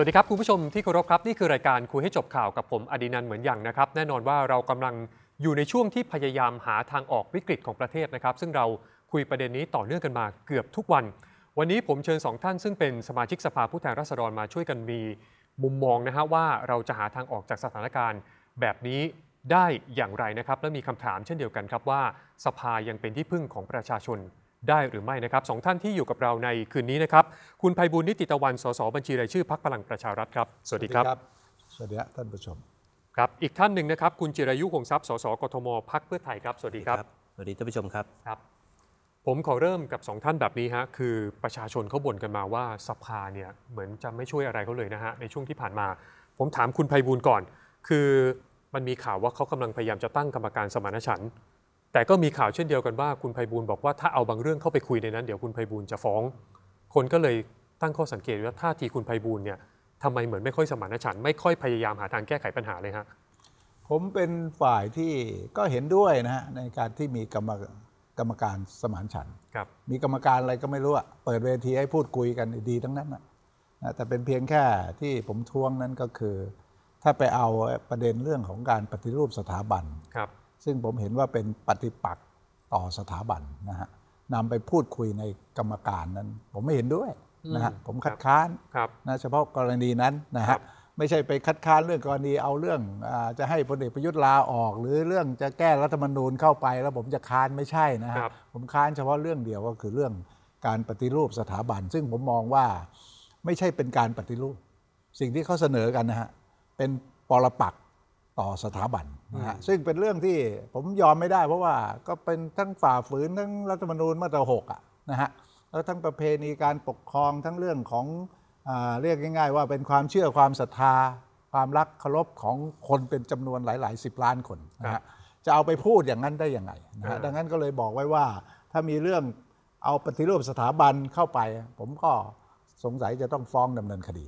วัสดีครับคุณผู้ชมที่เคารพครับ นี่คือรายการคุยให้จบข่าวกับผมอดีนันเหมือนอย่างนะครับแน่นอนว่าเรากำลังอยู่ในช่วงที่พยายามหาทางออกวิกฤตของประเทศนะครับซึ่งเราคุยประเด็นนี้ต่อเนื่องกันมาเกือบทุกวัน วันนี้ผมเชิญ2ท่าน ซึ่งเป็นสมาชิกสภาผู้แทนราษฎรมาช่วยกันมีมุมมองนะฮะว่าเราจะหาทางออกจากสถานการณ์ แบบนี้ได้อย่างไรนะครับและมีคำถามเช่นเดียวกันครับว่าสภายังเป็นที่พึ่งของประชาชนได้หรือไม่นะครับสองท่านที่อยู่กับเราในคืนนี้นะครับ คุณภัยบุญนิติตะวันสสบัญชีรายชื่อพักพลังประชารัฐครับ สวัสดีครับสวัสดีครับท่านผู้ชมครับอีกท่านหนึ่งนะครับคุณจิรายุคงทรัพย์สสกทมพักเพื่อไทยครับสวัสดีครับสวัสดีท่านผู้ชมครับครับผมขอเริ่มกับสองท่านแบบนี้ฮะคือประชาชนเขาบ่นกันมาว่าสภาเนี่ยเหมือนจะไม่ช่วยอะไรเขาเลยนะฮะในช่วงที่ผ่านมา ผมถามคุณภัยบุญก่อน คือมันมีข่าวว่าเขากำลังพยายามจะตั้งกรรมการสมานฉันท์แต่ก็มีข่าวเช่นเดียวกันว่าคุณไพบูลบอกว่าถ้าเอาบางเรื่องเข้าไปคุยในนั้น เดี๋ยวคุณไพบูลจะฟ้อง คนก็เลยตั้งข้อสังเกตว่าท่าทีคุณไพบูลเนี่ยทำไมเหมือนไม่ค่อยสมานฉันท์ไม่ค่อยพยายามหาทางแก้ไขปัญหาเลยฮะผมเป็นฝ่ายที่ก็เห็นด้วยนะฮะในการที่มีกรรมกรรมการสมานฉันท์ครับ มีกรรมการอะไรก็ไม่รู้อะเปิดเวทีให้พูดคุยกันดีทั้งนั้นนะแต่เป็นเพียงแค่ที่ผมท้วงนั้นก็คือ ถ้าไปเอาประเด็นเรื่องของการปฏิรูปสถาบันครับซึ่งผมเห็นว่าเป็นปฏิปักษ์ต่อสถาบันนะฮะนำไปพูดคุยในกรรมการนั้น ผมไม่เห็นด้วยนะฮะผมคัดค้านนะเฉพาะกรณีนั้นนะฮะไม่ใช่ไปคัดค้านเรื่องกรณีเอาเรื่องจะให้พลเอกประยุทธ์ลาออก หรือเรื่องจะแก้รัฐมนูญเข้าไปแล้วผมจะค้านไม่ใช่นะฮะผมค้านเฉพาะเรื่องเดียวก็คือเรื่องการปฏิรูปสถาบัน ซึ่งผมมองว่าไม่ใช่เป็นการปฏิรูป สิ่งที่เขาเสนอกันนะฮะเป็นปรปักต่อสถาบันนะฮะซึ่งเป็นเรื่องที่ผมยอมไม่ได้ เพราะว่าก็เป็นทั้งฝ่าฝืนทั้งรัฐธรรมนูญมาตราหกอ่ะนะฮะแล้วทั้งประเพณีการปกครองทั้งเรื่องของเรียกง่าย ๆ ว่าเป็นความเชื่อความศรัทธา ความรักเคารพของคนเป็นจำนวนหลายๆสิบล้านคนนะฮะจะเอาไปพูดอย่างนั้นได้ยังไงนะฮะดังนั้นก็เลยบอกไว้ว่าถ้ามีเรื่องเอาปฏิรูปสถาบันเข้าไป ผมก็สงสัยจะต้องฟ้องดำเนินคดี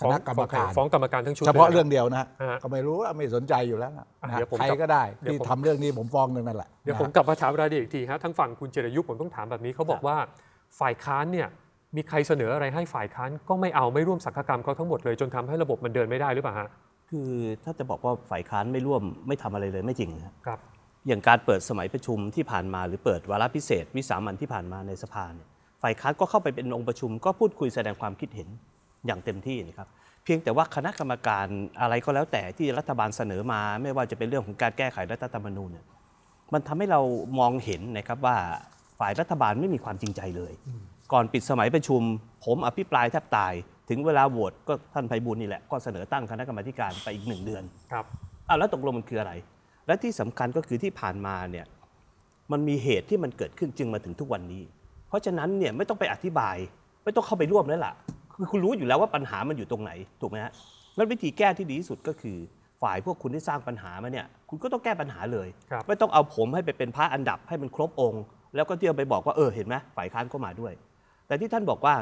คณะกรรมการฟ้องกรรมการทั้งชุดเฉพาะเรื่องเดียวนะก็ไม่รู้ไม่สนใจอยู่แล้วใครก็ได้ ที่ทำเรื่องนี้ผมฟ้องนั่นแหละเดี๋ยวผมกลับมาถามรายละเอียดอีกทีฮะทั้งฝั่งคุณเจรยุผมต้องถามแบบนี้เขาบอกว่า ฝ่ายค้านเนี่ย มีใครเสนออะไรให้ฝ่ายค้านก็ไม่เอาไม่ร่วมสังคกรรมเขาทั้งหมดเลย จนทำให้ระบบมันเดินไม่ได้หรือเปล่าฮะคือถ้าจะบอกว่าฝ่ายค้านไม่ร่วมไม่ทำอะไรเลยไม่จริงครับ อย่างการเปิดสมัยประชุมที่ผ่านมาหรือเปิดวาระพิเศษ วิสามันที่ผ่านมาในสภาเนี่ยฝ่ายค้านก็เข้าไปเป็นองค์ประชุมก็พูดคุยแสดงความคิดเห็นอย่างเต็มที่นะครับเพียงแต่ว่าคณะกรรมการอะไรก็แล้วแต่ที่รัฐบาลเสนอมา ไม่ว่าจะเป็นเรื่องของการแก้ไขรัฐธรรมนูญเนี่ยมันทำให้เรามองเห็นนะครับว่าฝ่ายรัฐบาลไม่มีความจริงใจเลย ก่อนปิดสมัยประชุม ผมอภิปรายแทบตายถึงเวลาโหวตก็ท่านไพบุญนี่แหละ ก็เสนอตั้งคณะกรรมาการไปอีกหนึ่งเดือนครับอ้าวแล้วตกลงมันคืออะไร และที่สำคัญก็คือที่ผ่านมาเนี่ยมันมีเหตุที่มันเกิดขึ้นจึงมาถึงทุกวันนี้ เพราะฉะนั้นเนี่ยไม่ต้องไปอธิบายไม่ต้องเข้าไปร่วมแล้วล่ะคือคุณรู้อยู่แล้วว่าปัญหามันอยู่ตรงไหน ถูกไหมฮะ แล้ววิธีแก้ที่ดีที่สุดก็คือ ฝ่ายพวกคุณที่สร้างปัญหามาเนี่ย คุณก็ต้องแก้ปัญหาเลย ไม่ต้องเอาผมให้ไปเป็นพระอันดับให้มันครบองค์ แล้วก็เที่ยวไปบอกว่าเออเห็นไหมฝ่ายค้านก็มาด้วย แต่ที่ท่านบอกว่า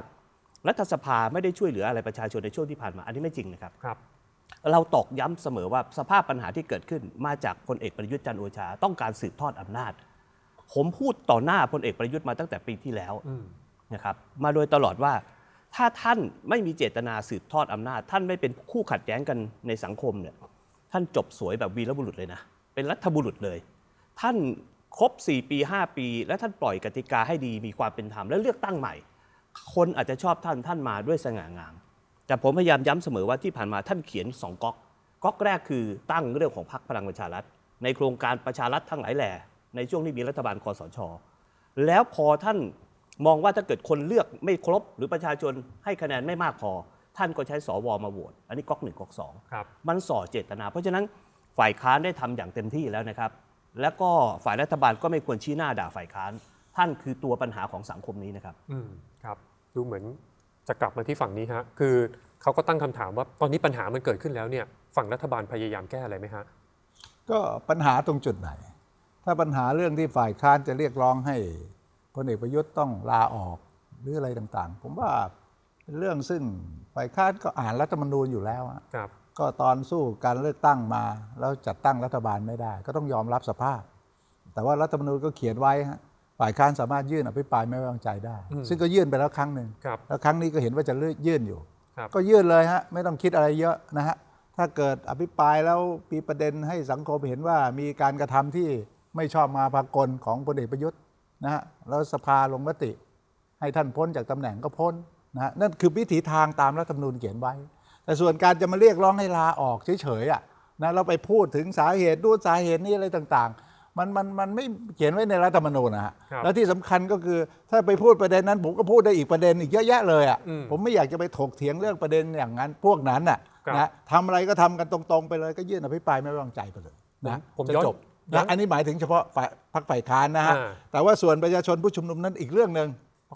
รัฐสภาไม่ได้ช่วยเหลืออะไรประชาชนในช่วงที่ผ่านมาอันนี้ไม่จริงนะครับครับ เราตอกย้ำเสมอว่าสภาพปัญหาที่เกิดขึ้นมาจากพลเอกประยุทธ์จันโอชาต้องการสืบทอดอำนาจ ผมพูดต่อหน้าพลเอกประยุทธ์มาตั้งแต่ปีที่แล้วนะครับ มาโดยตลอดว่าถ้าท่านไม่มีเจตนาสืบทอดอำนาจท่านไม่เป็นคู่ขัดแย้งกันในสังคมเนี่ยท่านจบสวยแบบวีรบุรุษเลยนะ เป็นรัฐบุรุษเลย ท่านครบ 4 ปี 5 ปี และท่านปล่อยกติกาให้ดีมีความเป็นธรรมและเลือกตั้งใหม่ คนอาจจะชอบท่านท่านมาด้วยสง่างามแต่ผมพยายามย้ำเสมอว่าที่ผ่านมาท่านเขียน 2ก๊อกก๊อกแรกคือตั้งเรื่องของพรรคพลังประชารัฐในโครงการประชารัฐทั้งหลายแหล่ในช่วงที่มีรัฐบาลคอสช แล้วพอท่านมองว่าถ้าเกิดคนเลือกไม่ครบ หรือประชาชนให้คะแนนไม่มากพอท่านก็ใช้สวมาโหวตอันนี้ก๊อกหนึ่งก๊อกสองมันส่อเจตนา เพราะฉะนั้นฝ่ายค้านได้ทำอย่างเต็มที่แล้วนะครับ แล้วก็ฝ่ายรัฐบาลก็ไม่ควรชี้หน้าด่าฝ่ายค้านท่านคือตัวปัญหาของสังคมนี้นะครับ อืมครับดูเหมือนจะกลับมาที่ฝั่งนี้ฮะคือเขาก็ตั้งคำถามว่า ตอนนี้ปัญหามันเกิดขึ้นแล้วเนี่ยฝั่งรัฐบาลพยายามแก้อะไรไหมฮะก็ปัญหาตรงจุดไหนถ้าปัญหาเรื่องที่ฝ่ายค้านจะเรียกร้องให้พลเอกประยุทธ์ต้องลาออกหรืออะไรต่างๆ ผมว่าเป็นเรื่องซึ่งฝ่ายค้านก็อ่านรัฐธรรมนูญอยู่แล้วครับก็ตอนสู้การเลือกตั้งมาแล้วจัดตั้งรัฐบาลไม่ได้ ก็ต้องยอมรับสภาพ แต่ว่ารัฐธรรมนูญก็เขียนไว้ฮะฝ่ายค้านสามารถยื่นอภิปรายไม่ไว้วางใจได้ ซึ่งก็ยื่นไปแล้วครั้งหนึ่งแล้วครั้งนี้ก็เห็นว่าจะเลื่อยื่นอยู่ ก็ยื่นเลยฮะไม่ต้องคิดอะไรเยอะนะฮะถ้าเกิดอภิปรายแล้วมีประเด็นให้สังคมเห็นว่ามีการกระทำที่ไม่ชอบมาพากลของพลเอกประยุทธ์นะฮะแล้วสภาลงมติ ให้ท่านพ้นจากตำแหน่งก็พ้นนะนั่นคือวิถีทางตามรัฐธรรมนูญเขียนไว้ แต่ส่วนการจะมาเรียกร้องให้ลาออกเฉยๆอ่ะนะเราไปพูดถึงสาเหตุดูสาเหตุนี่อะไรต่างๆมันมันมันไม่เขียนไว้ในรัฐธรรมนูญนะฮะแล้วที่สำคัญก็คือถ้าไปพูดประเด็นนั้นผมก็พูดได้อีกประเด็นอีกเยอะแยะเลยอ่ะผมไม่อยากจะไปถกเถียงเรื่องประเด็นอย่างนั้นพวกนั้นอ่ะนะทำอะไรก็ทำกันตรง ๆ ไปเลยก็ยื่นอภิปรายไม่ไว้วางใจไปเลยนะผมจะจบนะอันนี้หมายถึงเฉพาะพรรคฝ่ายค้านนะฮะ แต่ว่าส่วนประชาชนผู้ชุมนุมนั้นอีกเรื่องหนึ่ง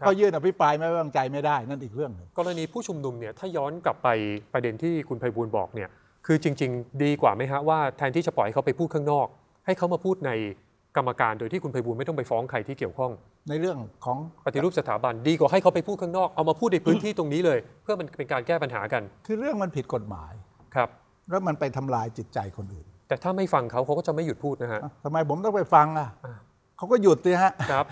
ก็ยื่นอภิปรายไม่วางใจไม่ได้นั่นอีกเรื่องหนึ่งกรณีผู้ชุมนุมเนี่ยถ้าย้อนกลับไปประเด็นที่คุณไพบูลบอกเนี่ยคือจริงๆ ดีกว่าไหมฮะว่าแทนที่จะปล่อยเขาไปพูดข้างนอก ให้เขามาพูดในกรรมการโดยที่คุณไพบูลไม่ต้องไปฟ้องใครที่เกี่ยวข้อง ในเรื่องของปฏิรูปสถาบันดีกว่าให้เขาไปพูดข้างนอกเอามาพูดในพื้นที่ตรงนี้เลย เพื่อมันเป็นการแก้ปัญหากันคือเรื่องมันผิดกฎหมายครับแล้วมันไปทำลายจิตใจคนอื่นแต่ถ้าไม่ฟังเขาเขาก็จะไม่หยุดพูดนะฮะทำไมผมต้องไปฟังอ่ะเขาก็หยุดสิฮะครับ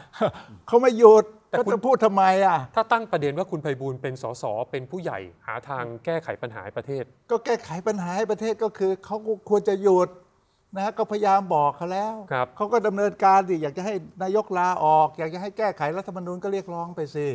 เขาไม่หยุดแต่คุณพูดทำไมอ่ะถ้าตั้งประเด็นว่าคุณไพบูลเป็นสสเป็นผู้ใหญ่ หาทางแก้ไขปัญหาประเทศ ก็แก้ไขปัญหาประเทศก็คือเขาควรจะหยุดนะก็พยายามบอกเขาแล้วเขาก็ดำเนินการดิอยากจะให้นายกลาออก อยากจะให้แก้ไขรัฐธรรมนูญก็เรียกร้องไปสิ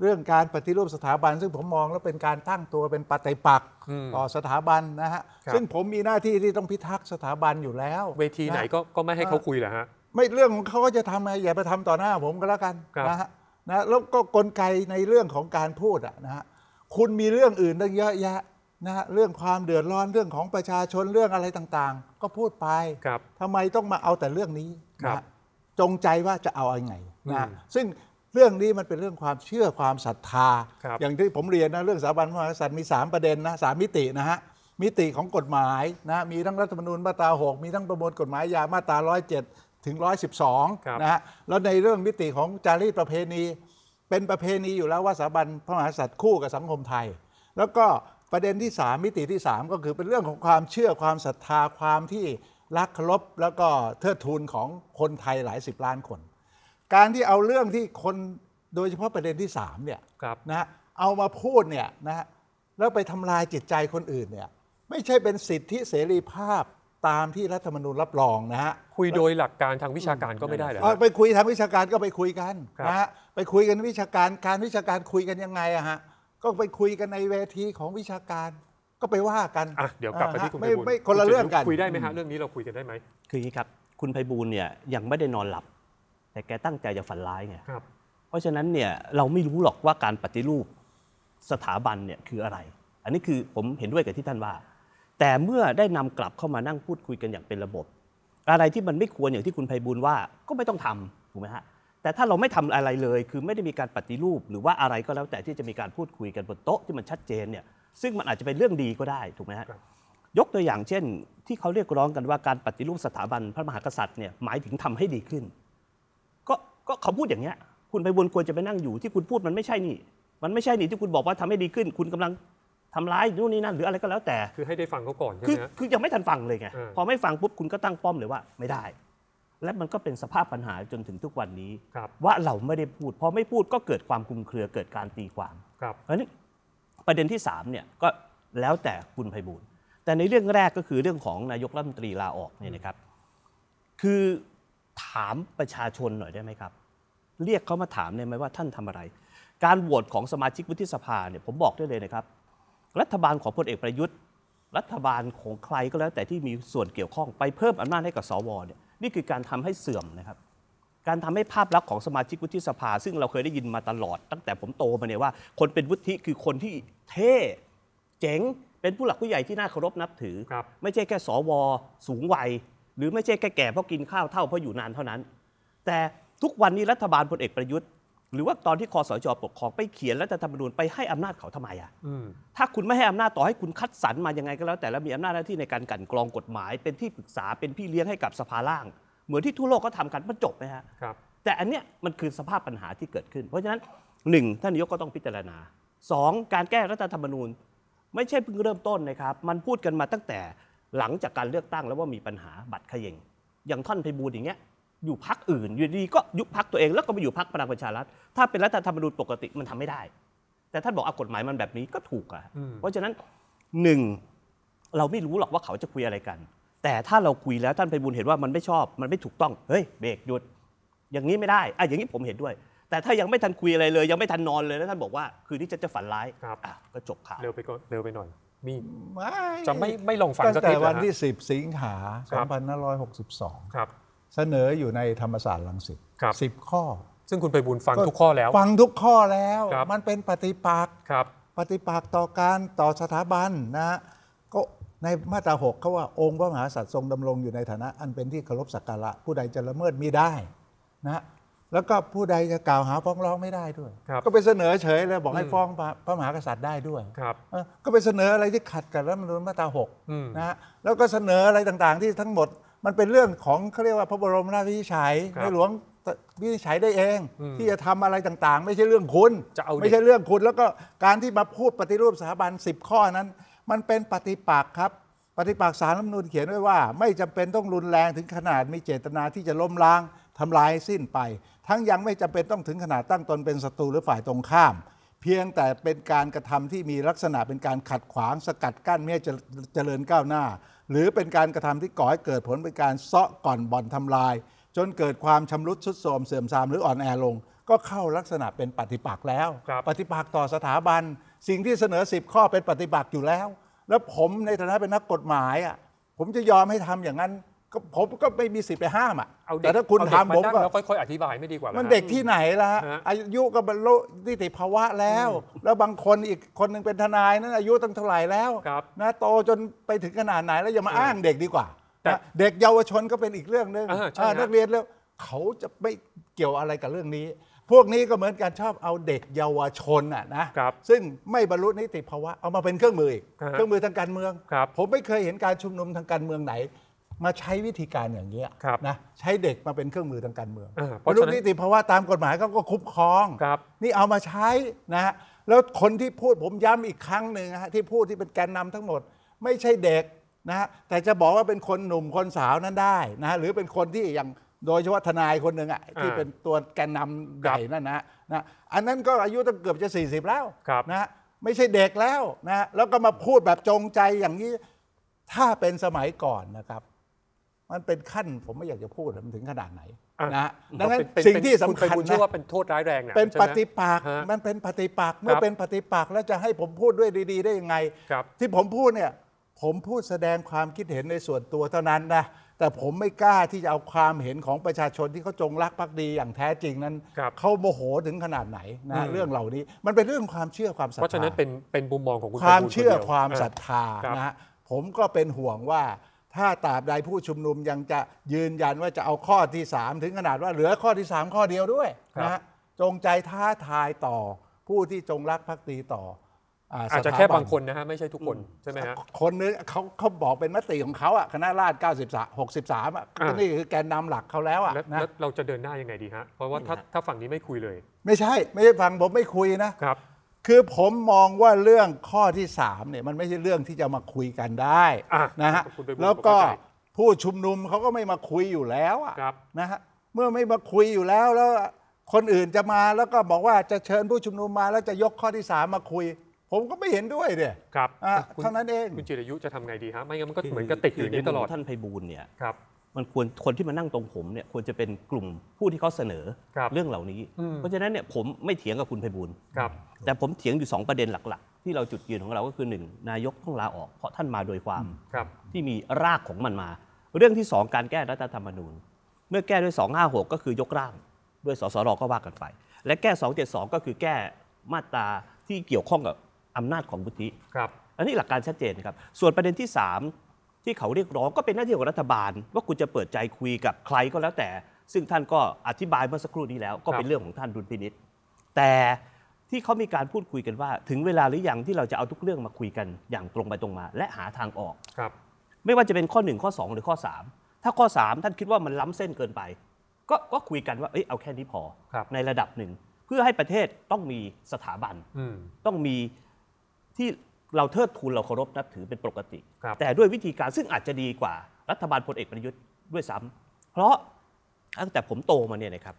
เรื่องการปฏิรูปสถาบัน ซึ่งผมมองแล้วเป็นการตั้งตัวเป็นปฏิปักษ์ต่อสถาบันนะฮะซึ่งผมมีหน้าที่ที่ต้องพิทักษ์สถาบันอยู่แล้ว เวทีไหนก็ไม่ให้เขาคุยเหรอฮะไม่เรื่องของเขาก็จะทำอะไรอย่าไปทำต่อหน้าผมก็แล้วกันนะฮะนะแล้วก็กลไกในเรื่องของการพูดอะนะฮะคุณมีเรื่องอื่นตั้งเยอะแยะนะฮะเรื่องความเดือดร้อนเรื่องของประชาชนเรื่องอะไรต่างๆ ก็พูดไปครับทำไมต้องมาเอาแต่เรื่องนี้นะจงใจว่าจะเอาอะไรไงนะซึ่งเรื่องนี้มันเป็นเรื่องความเชื่อความศรัทธาครับอย่างที่ผมเรียนนะเรื่องสถาบันพระมหากษัตริย์มี3ประเด็นนะสามมิตินะฮะมิติของกฎหมายนะมีทั้งรัฐธรรมนูญมาตรา6มีทั้งประมวลกฎหมายยามาตรา107ถึงบ112นะฮะแล้วในเรื่องมิติของจารีตประเพณี เป็นประเพณีอยู่แล้วว่าสถาบันพระมหากษัตริย์คู่กับสังคมไทย แล้วก็ประเด็นที่ 3 มิติที่3ก็คือเป็นเรื่องของความเชื่อความศรัทธาความที่รักเคารพแล้วก็เทิดทูนของคนไทยหลายสิบล้านคน การที่เอาเรื่องที่คนโดยเฉพาะประเด็นที่ 3เนี่ยนะเอามาพูดเนี่ยนะแล้วไปทำลายจิตใจคนอื่นเนี่ยไม่ใช่เป็นสิทธิเสรีภาพตามที่รัฐธรรมนูญรับรองนะฮะคุยโดยหลักการทางวิชาการก็ไม่ได้เหรอไปคุยทางวิชาการก็ไปคุยกันนะฮะไปคุยกันวิชาการการวิชาการคุยกันยังไงอะฮะก็ไปคุยกันในเวทีของวิชาการ ก็ไปว่ากันอ่ะเดี๋ยวกลับไปที่คุณไพบูลไม่คนละเรื่องกัน คุยได้ไหมฮะเรื่องนี้เราคุยกันได้ไหมคืออย่างครับคุณไพบูลเนี่ยยังไม่ได้นอนหลับ แต่แกตั้งใจจะฝันร้ายไงครับเพราะฉะนั้นเนี่ยเราไม่รู้หรอกว่าการปฏิรูปสถาบันเนี่ยคืออะไร อันนี้คือผมเห็นด้วยกับที่ท่านว่า แต่เมื่อได้นำกลับเข้ามานั่งพูดคุยกันอย่างเป็นระบบอะไรที่มันไม่ควรอย่างที่คุณไพบูลว่าก็ไม่ต้องทำถูกไหมฮะแต่ถ้าเราไม่ทำอะไรเลยคือไม่ได้มีการปฏิรูปหรือว่าอะไรก็แล้วแต่ที่จะมีการพูดคุยกันบนโต๊ะ ที่มันชัดเจนเนี่ย ซึ่งมันอาจจะเป็นเรื่องดีก็ได้ถูกไหมฮะยกตัวอย่างเช่น ที่เขาเรียกร้องกันว่าการปฏิรูปสถาบันพระมหากษัตริย์เนี่ยหมายถึงทำให้ดีขึ้น ก็ก็เขาพูดอย่างเงี้ย คุณไปวนควรจะไปนั่งอยู่ที่คุณพูดมันไม่ใช่นี่ มันไม่ใช่นี่ที่คุณบอกว่าทำให้ดีขึ้น คุณกำลังทำร้ายนู่นนี่นั่น หรืออะไรก็แล้วแต่ คือให้ได้ฟังเขาก่อนใช่ไหมคือคือยังไม่ทันฟังเลยไงพอไม่ฟังปุ๊บคุณก็ตั้งป้อมเลยว่า ไม่ได้และมันก็เป็นสภาพปัญหาจนถึงทุกวันนี้ ว่าเราไม่ได้พูด พอไม่พูดก็เกิดความคุมเครือเกิดการตีความครับอันนี้ประเด็นที่3เนี่ยก็แล้วแต่คุณไพบูลแต่ในเรื่องแรกก็คือเรื่องของนายกรัฐมนตรีลาออกเนี่ยนะครับคือถามประชาชนหน่อยได้ไหมครับ เรียกเขามาถามเลยไหมว่า ท่านทำอะไร การโหวตของสมาชิกวุฒิสภาเนี่ยผมบอกได้เลยนะครับ รัฐบาลของพลเอกประยุทธ์ รัฐบาลของใครก็แล้ว แต่ที่มีส่วนเกี่ยวข้องไปเพิ่มอำนาจให้กับสวเนี่ยนี่คือการทำให้เสื่อมนะครับ การทำให้ภาพลักษณ์ของสมาชิกวุฒิสภา ซึ่งเราเคยได้ยินมาตลอด ตั้งแต่ผมโตมาเนี่ยว่าคนเป็นวุฒิคือคนที่เท่ เจ๋ง เป็นผู้หลักผู้ใหญ่ที่น่าเคารพนับถือ ไม่ใช่แค่สวสูงวัย หรือไม่ใช่แค่แก่เพราะกินข้าวเท่าเพราะอยู่นานเท่านั้น แต่ทุกวันนี้รัฐบาลพลเอกประยุทธ์หรือว่าตอนที่คอสชปกครองไปเขียนรัฐธรรมนูญไปให้อำนาจเขาทำไมอ่ะถ้าคุณไม่ให้อำนาจต่อให้คุณคัดสรรมายังไงก็แล้วแต่แล้ว มีอำนาจหน้าที่ในการกันกรองกฎหมาย เป็นที่ปรึกษาเป็นพี่เลี้ยงให้กับสภาล่าง เหมือนที่ทั่วโลกก็ทำกันมันจบไหมฮะครับ แต่อันเนี้ยมันคือสภาพปัญหาที่เกิดขึ้น เพราะฉะนั้นหนึ่งท่านนายกก็ต้องพิจารณาสองการแก้รัฐธรรมนูญ ไม่ใช่เพิ่งเริ่มต้นนะครับ มันพูดกันมาตั้งแต่หลังจากการเลือกตั้งแล้วว่ามีปัญหาบัตรเขย่งอย่างท่านไพบูลอย่างเงี้ยอยู่พักอื่นอยู่ดีก็ยุบพักตัวเอง แล้วก็ไปอยู่พักพลังประชารัฐถ้าเป็นรัฐธรรมนูญปกติมันทำไม่ได้ แต่ท่านบอกเอากฎหมายมันแบบนี้ก็ถูกอ่ะเพราะฉะนั้นหนึ่งเราไม่รู้หรอกว่าเขาจะคุยอะไรกัน แต่ถ้าเราคุยแล้วท่านไปบุญเห็นว่ามันไม่ชอบมันไม่ถูกต้องเฮ้ยเบรกหยุด อย่างนี้ไม่ได้อ่ะอย่างนี้ผมเห็นด้วย แต่ถ้ายังไม่ทันคุยอะไรเลย ยังไม่ทันนอนเลยแล้วท่านบอกว่า คืนนี้จะจะฝันร้ายรับก็จบข่าวเร็วไปก็เร็วไปหน่อย มีจะไม่ไม่ลงฝังตั้งแต่วันที่สิบสิงหาสอบสองครับเสนออยู่ในธรรมศาสตร์ลังสิตบสิบข้อ ซึ่งคุณไปบุญฟังทุกข้อแล้ว ฟังทุกข้อแล้ว มันเป็นปฏิปักษ์ครับปฏิปักษ์ต่อการต่อสถาบันนะก็ในมาตราหกเขาว่าองค์พระมหากษัตริย์ทรงดำรงอยู่ในฐานะ อันเป็นที่เคารพสักการะผู้ใดจะละเมิดมิได้นะแล้วก็ผู้ใดจะกล่าวหาฟ้องร้องไม่ได้ด้วย ก็ไปเสนอเฉยเลย บอกให้ฟ้องพระพระมหากษัตริย์ได้ด้วยครับก็ไปเสนออะไรที่ขัดกับรัฐธรรมนูญมาตราหกนะแล้วก็เสนออะไรต่างๆที่ทั้งหมดมันเป็นเรื่องของเขาเรียกว่าพระบรมราชวินฉัยในหลวงวิชฉัยได้เองอที่จะทำอะไรต่างๆ ไม่ใช่เรื่องคุณจะเอาไม่ใช่เรื่องคุณแล้วก็การที่มาพูดปฏิรูปสถาบัน10ข้อนั้นมันเป็นปฏิปักษ์ครับปฏิปักษ์สารรัฐธรรมนูญเขียนไว้ว่า ไม่จำเป็นต้องรุนแรงถึงขนาดมีเจตนาที่จะล้มล้างทำลายสิ้นไป ทั้งยังไม่จำเป็นต้องถึงขนาดตั้งตนเป็นศัตรูหรือฝ่ายตรงข้ามเพียงแต่เป็นการกระทำที่มีลักษณะเป็นการขัดขวางสกัดกั้นไม่ให้เจริญก้าวหน้า หรือเป็นการกระทำที่ก่อให้เกิดผลเป็นการเซาะก่อนบ่อนทำลาย จนเกิดความชำรุดทรุดโทรมเสื่อมทรามหรืออ่อนแอลง ก็เข้าลักษณะเป็นปฏิปักษ์แล้ว ปฏิปักษ์ต่อสถาบัน สิ่งที่เสนอ10ข้อเป็นปฏิปักษ์อยู่แล้ว แล้วผมในฐานะเป็นนักกฎหมายอ่ะผมจะยอมให้ทำอย่างนั้นก็ผมก็ไม่มีสิทธิ์ไปห้ามอ่ะแต่ถ้าคุณทำผมก็ค่อยๆอธิบายไม่ดีกว่ามันเด็กที่ไหนล่ะอายุก็บรรลุนิติภาวะแล้วแล้วบางคนอีกคนนึงเป็นทนายนั้นอายุตั้งเท่าไหร่แล้วนะโตจนไปถึงขนาดไหนแล้วอย่ามาอ้างเด็กดีกว่า เด็กเยาวชนก็เป็นอีกเรื่องหนึ่งนักเรียนแล้ว เขาจะไม่เกี่ยวอะไรกับเรื่องนี้ พวกนี้ก็เหมือนกันชอบเอาเด็กเยาวชนอ่ะนะซึ่งไม่บรรลุนิติภาวะเอามาเป็นเครื่องมือเครื่องมือทางการเมืองผมไม่เคยเห็นการชุมนุมทางการเมืองไหนมาใช้วิธีการอย่างนี้นะ ใช้เด็กมาเป็นเครื่องมือทางการเมืองอเพราะนลูกนิติภาวะตามกฎหมายก็คุ้มครองครับ นี่เอามาใช้นะฮะแล้วคนที่พูดผมย้ำอีกครั้งหนึ่งฮะที่พูดที่เป็นแกนนำทั้งหมด ไม่ใช่เด็กนะฮะแต่จะบอกว่าเป็นคนหนุ่มคนสาวนั้นได้นะหรือเป็นคนที่อย่างโดยเฉพาะทนายคนหนึ่งอ่ะที่เป็นตัวแกนนำใหญ่นั่นนะนะอันนั้นก็อายุตั้งเกือบจะ 40 แล้วนะฮะไม่ใช่เด็กแล้วนะแล้วก็มาพูดแบบจงใจอย่างนี้ถ้าเป็นสมัยก่อนนะครับมันเป็นขั้นผมไม่อยากจะพูดมันถึงขนาดไหนนะดังนั้นสิ่งที่สำคัญนะว่าเป็นโทษร้ายแรงเป็นปฏิปักษ์มันเป็นปฏิปักษ์เมื่อเป็นปฏิปักษ์แล้วจะให้ผมพูดด้วยดี ๆได้ยังไง ที่ผมพูดเนี่ยผมพูดแสดงความคิดเห็นในส่วนตัวเท่านั้นนะแต่ผมไม่กล้าที่จะเอาความเห็นของประชาชนที่เขาจงรักภักดีอย่างแท้จริงนั้นเขาโมโหถึงขนาดไหนนะเรื่องเหล่านี้ มันเป็นเรื่องความเชื่อความศรัทธาเพราะฉะนั้นเป็นเป็นมุมมองของคุณความเชื่อความศรัทธานะผมก็เป็นห่วงว่าถ้าตราบใดผู้ชุมนุมยังจะยืนยันว่าจะเอาข้อที่ 3 ถึงขนาดว่าเหลือข้อที่ 3 ข้อเดียวด้วยนะฮะจงใจท้าทายต่อผู้ที่จงรักภักดีต่ออาจจะแค่บางคนนะฮะ ไม่ใช่ทุกคนใช่ไหมฮะ คนนึงเขาเขาบอกเป็นมติของเขาอ่ะคณะราษฎร93 63อ่ะนี่คือแกนนำหลักเขาแล้วอ่ะนะเราจะเดินหน้ายังไงดีฮะ เพราะว่าถ้าถ้าฝั่งนี้ไม่คุยเลย ไม่ใช่ ไม่ใช่ฝั่งผมไม่คุยนะครับคือผมมองว่าเรื่องข้อที่สามเนี่ยมันไม่ใช่เรื่องที่จะมาคุยกันได้นะฮะแล้วก็ผู้ชุมนุมเขาก็ไม่มาคุยอยู่แล้วอะนะฮะเมื่อไม่มาคุยอยู่แล้วแล้วคนอื่นจะมาแล้วก็บอกว่าจะเชิญผู้ชุมนุมมาแล้วจะยกข้อที่สามมาคุย ผมก็ไม่เห็นด้วยเนี่ยครับอ่ะเท่านั้นเอง คุณจิรายุจะทำไงดีฮะไม่งั้นมันก็เหมือนกับติดอยู่นี้ตลอดท่านไพบูล์เนี่ยครับันควรคนที่มานั่งตรงผมเนี่ยควรจะเป็นกลุ่มผู้ที่เขาเสนอรเรื่องเหล่านี้ เพราะฉะนั้นเนี่ยผมไม่เถียงกับคุณไพบูลบแต่ผมเถียงอยู่ 2 ประเด็นหลัก ๆ ที่เราจุดยืนของเราก็คือ1นนายกต้องลาออกเพราะท่านมาโดยความครับที่มีรากของมันมา เรื่องที่ 2 การแก้รัฐธรรมนูญเมื่อแก้ด้วย 256 ก็คือยกร่าง ด้วยสสรก็ว่ากันไปและแก้272ก็คือแก้มาตราที่เกี่ยวข้องกับอำนาจของบุฒิครับอันนี้หลักการชัดเจนครับ ส่วนประเด็นที่3ที่เขาเรียกร้องก็เป็นหน้าที่ของรัฐบาล ว่าคุณจะเปิดใจคุยกับใครก็แล้วแต่ ซึ่งท่านก็อธิบายเมื่อสักครู่นี้แล้วก็เป็นเรื่องของท่านดุลพินิษแต่ที่เขามีการพูดคุยกันว่า ถึงเวลาหรือยังที่เราจะเอาทุกเรื่องมาคุยกันอย่างตรงไปตรงมา และหาทางออกครับ ไม่ว่าจะเป็นข้อ1ข้อ2หรือข้อ 3 ถ้าข้อ 3 ท่านคิดว่ามันล้ำเส้นเกินไป ก็ก็คุยกันว่าเอ้ยเอาแค่นี้พอในระดับหนึ่ง เพื่อให้ประเทศต้องมีสถาบันต้องมีที่เราเทิดทูนเราเคารพนับถือเป็นปกติแต่ด้วยวิธีการซึ่งอาจจะดีกว่ารัฐบาลพลเอกประยุทธ์ด้วยซ้ำ เพราะตั้งแต่ผมโตมาเนี่ยนะครับ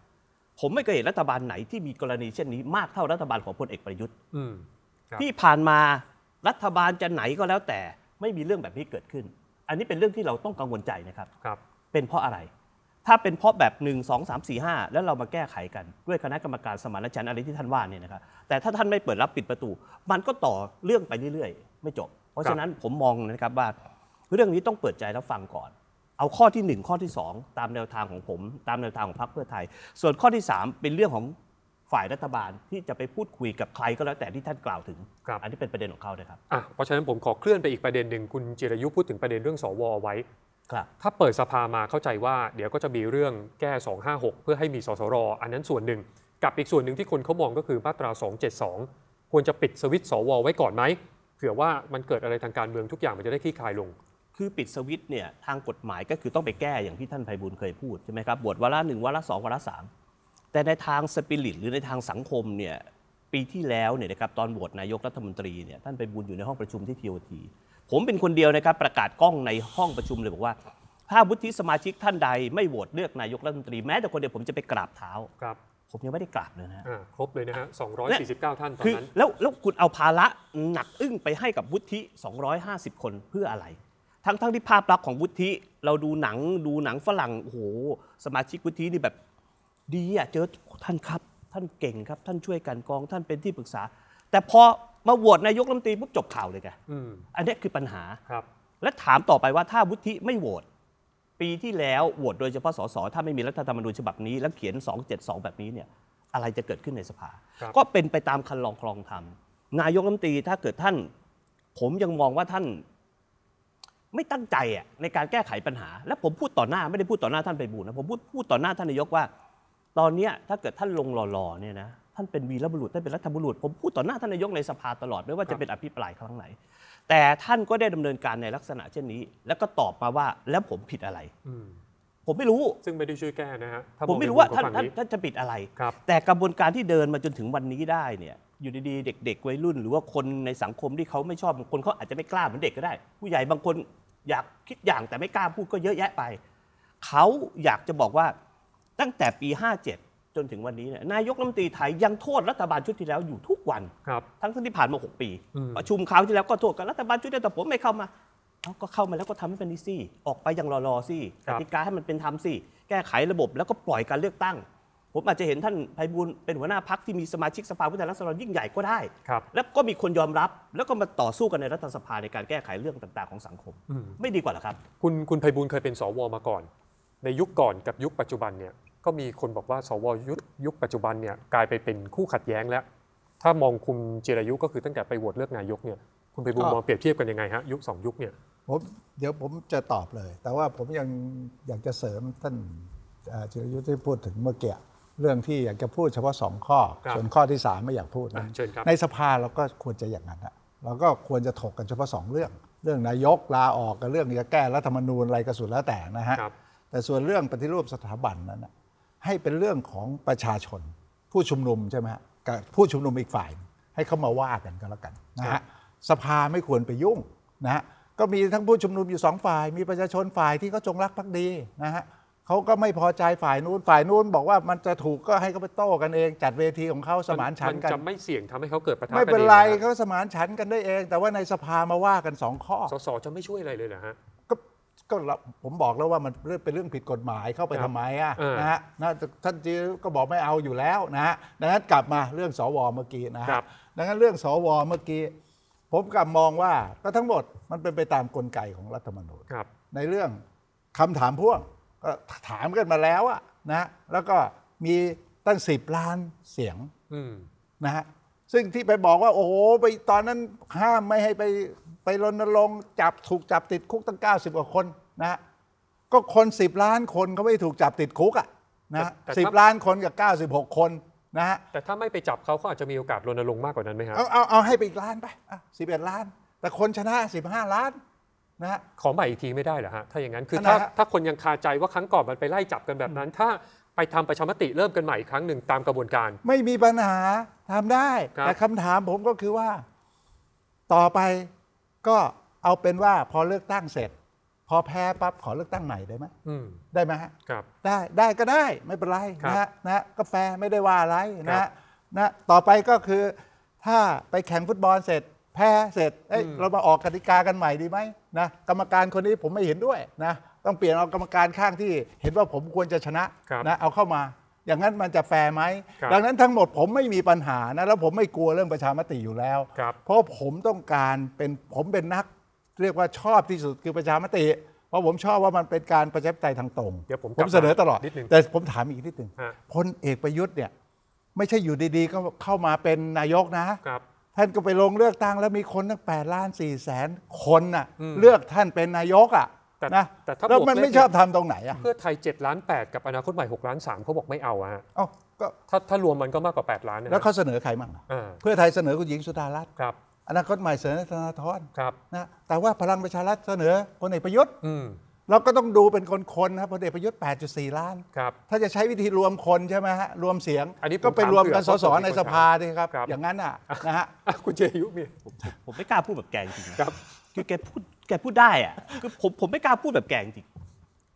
ผมไม่เคยเห็นรัฐบาลไหนที่มีกรณีเช่นนี้มากเท่ารัฐบาลของพลเอกประยุทธ์ที่ผ่านมารัฐบาลจะไหนก็แล้วแต่ไม่มีเรื่องแบบนี้เกิดขึ้น อันนี้เป็นเรื่องที่เราต้องกังวลใจนะครับรบเป็นเพราะอะไรถ้าเป็นเพราะแบบ 1 2 3 4 5แล้วเรามาแก้ไขกันด้วยคณะกรรมการสมานฉันท์อะไรที่ท่านว่าเนี่ยนะครับแต่ถ้าท่านไม่เปิดรับปิดประตู มันก็ต่อเรื่องไปเรื่อยๆไม่จบเพราะฉะนั้นผมมองนะครับว่าเรื่องนี้ต้องเปิดใจแล้วฟังก่อน เอาข้อที่1ข้อที่2ตามแนวทางของผม ตามแนวทางของพรรคเพื่อไทย ส่วนข้อที่3เป็นเรื่องของฝ่ายรัฐบาลที่จะไปพูดคุยกับใครก็แล้วแต่ที่ท่านกล่าวถึงอันนี้เป็นประเด็นของเขาลยครับเพราะฉะนั้นผมขอเคลื่อนไปอีกประเด็นหนึ่งคุณจิรยุพูดถึงประเด็นเรื่องสวไว้ถ้าเปิดสภามาเข้าใจว่าเดี๋ยวก็จะมีเรื่องแก้ 256 เพื่อให้มีสสรอันนั้นส่วนหนึ่ง กับอีกส่วนหนึ่งที่คนเขามองก็คือมาตรา 272 ควรจะปิดสวิตสวไว้ก่อนไหม เผื่อว่ามันเกิดอะไรทางการเมืองทุกอย่างมันจะได้คลี่คลายลง คือปิดสวิตเนี่ยทางกฎหมายก็คือต้องไปแก้อย่างที่ท่านไพบุญเคยพูดใช่ไหมครับบวชวาระหนึ่งวาระสองวาระสามแต่ในทางสปิริตหรือในทางสังคมเนี่ยปีที่แล้วเนี่ยนะครับตอนบวชนายกรัฐมนตรีเนี่ยท่านไปบุญอยู่ในห้องประชุมที่ทีโอทีผมเป็นคนเดียวนะครับประกาศกล้องในห้องประชุมเลยบอกว่าถ้าวุฒิสมาชิกท่านใดไม่โหวตเลือกนายกรัฐมนตรีแม้แต่คนเดียวผมจะไปกราบเท้าครับ ผมยังไม่ได้กราบเลยนะฮะครบเลยนะฮะ 249 ท่านตอนนั้นแล้วแล้วคุณเอาภาระหนักอึ้งไปให้กับวุฒิ 250 คนเพื่ออะไร ทั้งทั้งที่ภาพลักษณ์ของวุฒิเราดูหนังดูหนังฝรั่งโอ้โหสมาชิกวุฒินี่แบบ ดีอะเจอท่านครับ ท่านเก่งครับท่านช่วยกันกองท่านเป็นที่ปรึกษา แต่พอมาโหวตนายกรัฐมนตรีปุ๊บจบข่าวเลยแกอันนี้คือปัญหาครับ และถามต่อไปว่าถ้าวุฒิไม่โหวตปีที่แล้วโหวตโดยเฉพาะสสถ้าไม่มีรัฐธรรมนูญฉบับนี้ แล้วเขียน 272 แบบนี้เนี่ย อะไรจะเกิดขึ้นในสภา ก็เป็นไปตามคันลองคลองธรรมนายกรัฐมนตรีถ้าเกิดท่าน ผมยังมองว่าท่าน ไม่ตั้งใจในการแก้ไขปัญหาและผมพูดต่อหน้าไม่ได้พูดต่อหน้าท่านไปบูรนะผมพูดพูดต่อหน้าท่านนายกว่า ตอนนี้ถ้าเกิดท่านลงหล่อๆเนี่ยนะท่านเป็นวีรบุรุษท่านเป็นรัฐบุรุษผมพูดต่อหน้าท่านนายกในสภาตลอดไม่ว่าจะเป็นอภิปรายครั้งไหน แต่ท่านก็ได้ดำเนินการในลักษณะเช่นนี้ แล้วก็ตอบมาว่าแล้วผมผิดอะไร ผมไม่รู้ ซึ่งไม่ได้ช่วยแก้นะฮะ ผมไม่รู้ว่าท่านท่านจะปิดอะไรแต่กระบวนการที่เดินมาจนถึงวันนี้ได้เนี่ย อยู่ดีๆเด็ก ๆ วัยรุ่น หรือว่าคนในสังคมที่เขาไม่ชอบบางคนเขาอาจจะไม่กล้าเหมือนเด็กก็ได้ ผู้ใหญ่บางคนอยากคิดอย่างแต่ไม่กล้าพูดก็เยอะแยะไปเขาอยากจะบอกว่าตั้งแต่ปี57จนถึงวันนี้เนี่ยนายกรัฐมนตรีไทยยังโทษรัฐบาลชุดที่แล้วอยู่ทุกวันครับทั้งที่ผ่านมา6ปีประชุมคราวที่แล้วก็โทษกันรัฐบาลชุดนี้แต่ผมไม่เข้ามาเขาก็เข้ามาแล้วก็ทำให้เป็นดีซี่ออกไปอย่างรอๆสี่กรติกาให้มันเป็นธรรมส่แก้ไขระบบแล้วก็ปล่อยการเลือกตั้ง ผมอาจจะเห็นท่านไพบูลเป็นหัวหน้าพักที่มีสมาชิกสภาผู้แทนราษฎรยิ่งใหญ่ก็ได้ครับแล้วก็มีคนยอมรับแล้วก็มาต่อสู้กันในรัฐสภาในการแก้ไขเรื่องต่างๆของสังคม ไม่ดีกว่าหรอครับ คุณคุณไพบูลเคยเป็นสว มาก่อน ในยุคก่อนกับยุคปัจจุบันเนี่ยก็มีคนบอกว่าสวยุคยุคปัจจุบันเนี่ยกลายไปเป็นคู่ขัดแย้งแล้ว ถ้ามองคุณเจรายุก็คือตั้งแต่ไปโหวตเลือกนายกเนี่ย คุณไปบูมมองเปรียบเทียบกันยังไงฮะยุคสองยุคเนี่ย ผมเดี๋ยวผมจะตอบเลย แต่ว่าผมยังอยากจะเสริมท่านเจรยุทธ์ที่พูดถึงเมื่อกี้เรื่องที่อยากจะพูดเฉพาะสองข้อ ส่วนข้อที่สามไม่อยากพูดนะในสภาเราก็ควรจะอย่างนั้นนะเราก็ควรจะถกกันเฉพาะสองเรื่อง เรื่องนายกลาออกกับเรื่องจะแก้รัฐธรรมนูญอะไรกระสุดแล้วแต่นะฮะแต่ส่วนเรื่องปฏิรูปสถาบันนั้นนะให้เป็นเรื่องของประชาชนผู้ชุมนุมใช่ไหมกับผู้ชุมนุมอีกฝ่ายให้เขามาว่ากันก็แล้วกันนะฮะสภาไม่ควรไปยุ่งนะฮะก็มีทั้งผู้ชุมนุมอยู่สองฝ่าย มีประชาชนฝ่ายที่เขาจงรักภักดีนะฮะเขาก็ไม่พอใจฝ่ายนู้นฝ่ายนู้นบอกว่ามันจะถูกก็ให้เขาไปโต้กันเองจัดเวทีของเขาสมานฉันกันมันจะไม่เสี่ยงทำให้เขาเกิดประทะไม่เป็นไรเขาสมานฉันกันได้เอง แต่ว่าในสภามาว่ากันสองข้อสสจะไม่ช่วยอะไรเลยนะฮะก็ผมบอกแล้วว่ามันเป็นเรื่องผิดกฎหมายเข้าไปทำไมอ่ะนะฮะท่านจีก็บอกไม่เอาอยู่แล้วนะฮะดังนั้นกลับมาเรื่องสวเมื่อกี้นะครับ ดังนั้นเรื่องสวเมื่อกี้ ผมกลับมองว่าก็ทั้งหมดมันเป็นไปตามกลไกของรัฐธรรมนูญในเรื่องคำถามพ่วงก็ถามกันมาแล้วอ่ะนะ แล้วก็มีตั้งสิบล้านเสียงนะฮะซึ่งที่ไปบอกว่า โอ้โหไปตอนนั้นห้ามไม่ให้ไปไปรณรงค์จับถูกจับติดคุกตั้ง 90กว่าคนนะก็คนสิบล้านคนเขาไม่ถูกจับติดคุกอ่ะนะสิบล้านคนกับเก้าสิบหกคนนะฮะแต่ถ้าไม่ไปจับเขาเขาอาจจะมีโอกาสรณรงค์มากกว่านั้นไหมครับเอาเอาเอาให้ไปอีกล้านไปสิบเอ็ดล้าน แต่คนชนะสิบห้าล้าน นะฮะขอใหม่อีกทีไม่ได้เหรอฮะ ถ้าอย่างนั้นคือถ้าถ้าคนยังคาใจว่าครั้งก่อนมันไปไล่จับกันแบบนั้น ถ้าไปทำประชามติเริ่มกันใหม่อีกครั้งหนึ่งตามกระบวนการ ไม่มีปัญหาทำได้แต่คำถามผมก็คือว่า ต่อไปก็เอาเป็นว่า พอเลือกตั้งเสร็จพอแพ้ปั๊บขอเลือกตั้งใหม่ ได้ไหมได้ไหมฮะได้ได้ก็ได้ไม่เป็นไรรนะฮะนะก็แฟไม่ได้ว่าอะไรนะรฮะนะ ต่อไปก็คือถ้าไปแข่งฟุตบอลเสร็จ แพ้เสร็จเอ้ยเรามาออกกติกากันใหม่ดีไหมนะกรรมการคนนี้ผมไม่เห็นด้วยนะ ต้องเปลี่ยนเอากรรมการข้างที่เห็นว่าผมควรจะชนะนะ เอาเข้ามา อย่างนั้นมันจะแฟร์ไหมดังนั้นทั้งหมดผมไม่มีปัญหานะ แล้วผมไม่กลัวเรื่องประชามติอยู่แล้วเพราะผมต้องการเป็นผมเป็นนักเรียกว่า ชอบที่สุดคือประชามติเพราะผมชอบว่ามันเป็นการประชาธิปไตยทางตรงเดี๋ยวผมผมเสนอตลอดดนแต่ผมถามอีกนิดหนึ่งพลเอกประยุทธ์เนี่ยไม่ใช่อยู่ดีๆก็เข้ามาเป็นนายกนะครับท่านก็ไปลงเลือกตั้งแล้วมีคนตั้งดล้านสี่แสนคนน่ะเลือกท่านเป็นนายกอ่ะนะแต่ถ้าแล้วบกมันไม่ชอบทาตรงไหนอ่ะเพื่อไทย7ล้าน8กับอนาคตใหม่6ล้าน3เขาบอกไม่เอาอะะอก็ถ้าถ้ารวมมันก็มากกว่า8ล้านนะแล้วเขาเสนอใครมั่งเพื่อไทยเสนอคุณหญิงสุดารัตน์ครับอนาคตใหม่เสนอธนาธรครับนะแต่ว่าพลังประชารัฐเสนอพลเอกประยุทธ์เราก็ต้องดูเป็นคนๆนะพลเอกประยุทธ์ 8.4 ล้านครับ ถ้าจะใช้วิธีรวมคนใช่ไหมฮะรวมเสียง อันนี้ก็ไปรวมกันสสในสภาดีครับ อย่างนั้นอ่ะนะฮะคุณเจยุมีผมไม่กล้าพูดแบบแกงจริงครับคือแกพูดแกพูดได้อ่ะคือผมผมไม่กล้าพูดแบบแกงจริง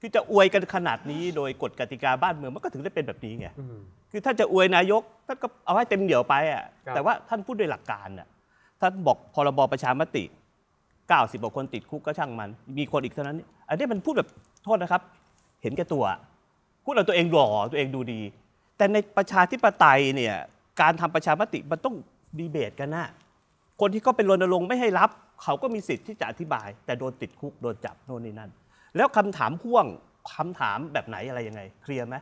คือจะอวยกันขนาดนี้โดยกฎกติกาบ้านเมืองมันก็ถึงได้เป็นแบบนี้ไงคือถ้าจะอวยนายกท่านก็เอาให้เต็มเหนียวไปอ่ะแต่ว่าท่านพูดด้วยหลักการอ่ะท่านบอกพรบ ประชามติ90กว่าคนติดคุกก็ช่างมันมีคนอีกเท่านั้นอันนี้มันพูดแบบโทษนะครับ เห็นแก่ตัวพูดเอาตัวเองหล่อตัวเองดูดี แต่ในประชาธิปไตยเนี่ยการทำประชามติมันต้องดีเบตกันนะคนที่ก็เป็นรณรงค์ไม่ให้รับ เขาก็มีสิทธิ์ที่จะอธิบายแต่โดนติดคุกโดนจับโน่นนี่นั่นแล้วคำถามพ่วงคำถามแบบไหนอะไรยังไง เคลียร์ไหม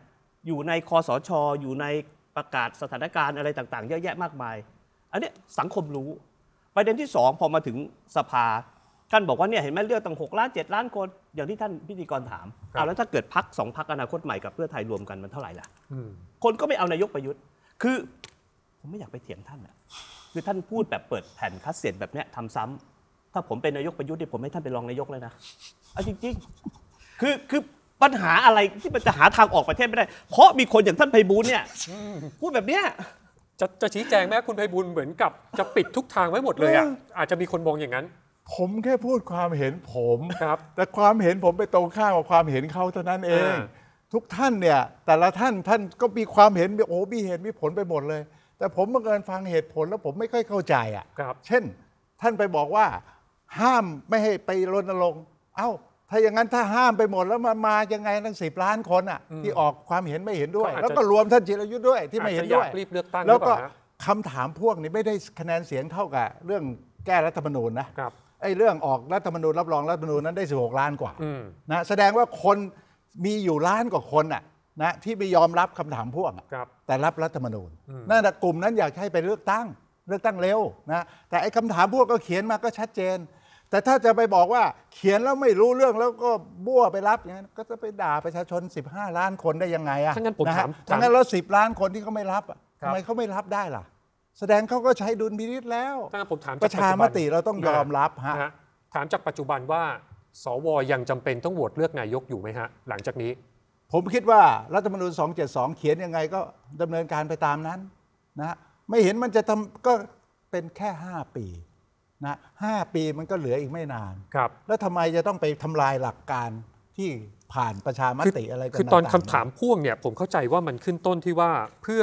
อยู่ในคอสชอยู่ในประกาศสถานการณ์อะไรต่างๆเยอะแยะมากมาย อันนี้สังคมรู้ประเด็นที่สองพอมาถึงสภาท่านบอกว่าเนี่ยเห็นไหมเลือกตั้ง 6 ล้าน 7 ล้านคนอย่างที่ท่านพิธีกรถามเอาแล้วถ้าเกิดพักสองพักอนาคตใหม่กับเพื่อไทยรวมกันมันเท่าไหร่ล่ะคนก็ไม่เอานายกประยุทธ์ คือ ผมไม่อยากไปเถียงท่านอ่ะคือท่านพูดแบบเปิดแผ่นคัสเซ็ตแบบเนี้ยทำซ้ำ ถ้าผมเป็นนายกประยุทธ์เนี่ยผมให้ท่านเป็นรองนายกเลยนะเอาจริงๆคือคือปัญหาอะไรที่มันจะหาทางออกประเทศไม่ได้ เพราะมีคนอย่างท่านไพบูลเนี่ย พูดแบบเนี้ยจะจะชี้แจงแม้คุณไพบุญเหมือนกับจะปิดทุกทางไว้หมดเลยอ่ะอาจจะมีคนมองอย่างนั้น ผมแค่พูดความเห็นผมครับแต่ความเห็นผมไปตรงข้ามกับความเห็นเขาเท่านั้นเองทุกท่านเนี่ยแต่ละท่านท่านก็มีความเห็นโอ้มีเหตุมีผลไปหมดเลยแต่ผมเมืเอิญฟังเหตุผลแล้วผมไม่ค่อยเข้าใจอ่ะครับ เช่นท่านไปบอกว่าห้ามไม่ให้ไปรณรงค์เอ้าถ้าอย่างนั้นถ้าห้ามไปหมด แล้วมันมายังไงตั้งสิบล้านคนอ่ะที่ออกความเห็นไม่เห็นด้วยแล้วก็รวมท่านจิรายุทธ์ด้วยที่ไม่เห็นด้วยรีบเลือกตั้งแล้วก็คำคำถามพวกนี้ไม่ได้คะแนนเสียงเท่ากับเรื่องแก้รัฐธรรมนูญนะไอ้เรื่องออกรัฐธรรมนูญรับรองรัฐธรรมนูญนั้นได้16ล้านกว่านะแสดงว่าคนมีอยู่ล้านกว่าคนอ่ะนะที่ไม่ยอมรับคำถามพวกอะแต่รับรัฐธรรมนูญนั่นแหละกลุ่มนั้นอยากให้ไปเลือกตั้ง เลือกตั้งเร็วนะแต่ไอ้คำถามพวกก็เขียนมาก็ชัดเจนแต่ถ้าจะไปบอกว่าเขียนแล้วไม่รู้เรื่องแล้วก็บั่วไปรับอย่างนั้นก็จะไปด่าประชาชน15ล้านคนได้ยังไงอ่ะั้งนั้นผมถามั้งนั้นแล้วสิบล้านคนที่เขาไม่รับทำไมเขาไม่รับได้ล่ะ แสดงเขาก็ใช้ดุลพินิษแล้วั้งนั้นผมถาม ประชามติเราต้องยอมรับฮะ ถามจากปัจจุบันว่าสวยังจำเป็นต้องโหวตเลือกนายกอยู่ไหมฮะหลังจากนี้ ผมคิดว่ารัฐธรรมนูญ272เขียนยังไงก็ดำเนินการไปตามนั้นนะ ไม่เห็นมันจะทำก็เป็นแค่5ปีนะห้าปีมันก็เหลืออีกไม่นาน ครับ แล้วทำไมจะต้องไปทำลายหลักการที่ผ่านประชามติอะไรกัน คือตอนคำถามพ่วงเนี่ยผมเข้าใจว่ามันขึ้นต้นที่ว่าเพื่อ